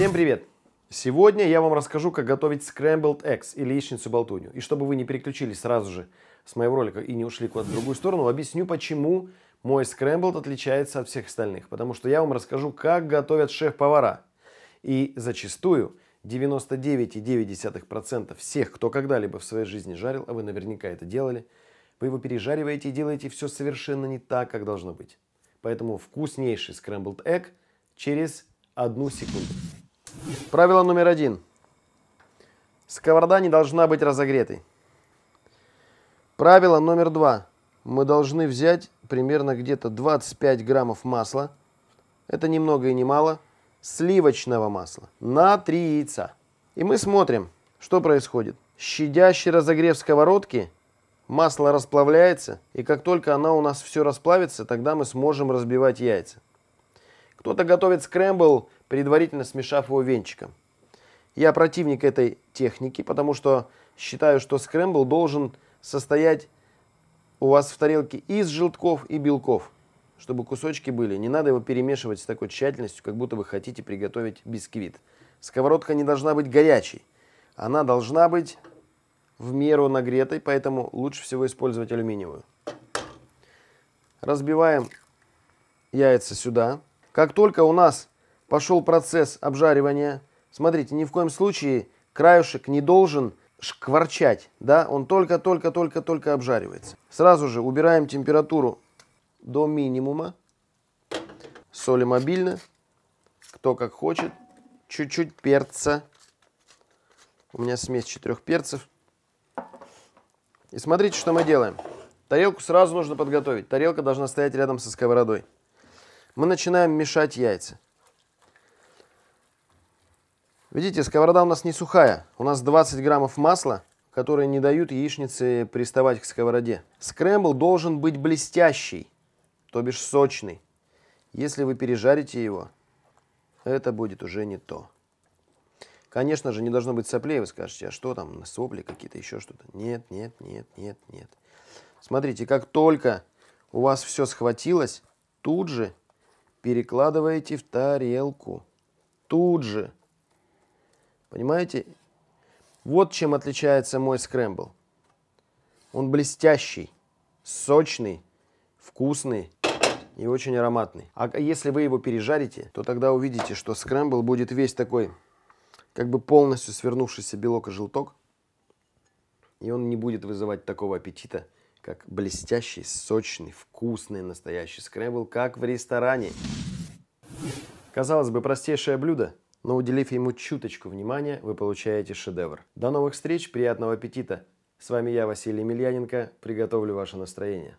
Всем привет! Сегодня я вам расскажу, как готовить scrambled eggs или яичницу-болтунью. И чтобы вы не переключились сразу же с моего ролика и не ушли куда-то в другую сторону, объясню, почему мой scrambled отличается от всех остальных. Потому что я вам расскажу, как готовят шеф-повара. И зачастую 99,9% всех, кто когда-либо в своей жизни жарил, а вы наверняка это делали, вы его пережариваете и делаете все совершенно не так, как должно быть. Поэтому вкуснейший scrambled egg через одну секунду. Правило номер один. Сковорода не должна быть разогретой. Правило номер два. Мы должны взять примерно где-то 25 граммов масла. Это ни много и ни мало. Сливочного масла на 3 яйца. И мы смотрим, что происходит. Щадящий разогрев сковородки, масло расплавляется, и как только она у нас все расплавится, тогда мы сможем разбивать яйца. Кто-то готовит скрэмбл предварительно смешав его венчиком. Я противник этой техники, потому что считаю, что скрэмбл должен состоять у вас в тарелке из желтков и белков, чтобы кусочки были. Не надо его перемешивать с такой тщательностью, как будто вы хотите приготовить бисквит. Сковородка не должна быть горячей. Она должна быть в меру нагретой, поэтому лучше всего использовать алюминиевую. Разбиваем яйца сюда. Как только у нас пошел процесс обжаривания. Смотрите, ни в коем случае краюшек не должен шкварчать, да, он только-только-только-только обжаривается. Сразу же убираем температуру до минимума, солим мобильно, кто как хочет, чуть-чуть перца. У меня смесь четырех перцев. И смотрите, что мы делаем. Тарелку сразу нужно подготовить. Тарелка должна стоять рядом со сковородой. Мы начинаем мешать яйца. Видите, сковорода у нас не сухая. У нас 20 граммов масла, которые не дают яичнице приставать к сковороде. Скрэмбл должен быть блестящий, то бишь сочный. Если вы пережарите его, это будет уже не то. Конечно же, не должно быть соплей, вы скажете, а что там, сопли какие-то, еще что-то. Нет, нет, нет, нет, нет. Смотрите, как только у вас все схватилось, тут же перекладываете в тарелку. Тут же Понимаете? Вот чем отличается мой скрэмбл. Он блестящий, сочный, вкусный и очень ароматный. А если вы его пережарите, то тогда увидите, что скрэмбл будет весь такой, как бы полностью свернувшийся белок и желток. И он не будет вызывать такого аппетита, как блестящий, сочный, вкусный настоящий скрэмбл, как в ресторане. Казалось бы, простейшее блюдо – но уделив ему чуточку внимания, вы получаете шедевр. До новых встреч, приятного аппетита! С вами я, Василий Емельяненко, приготовлю ваше настроение.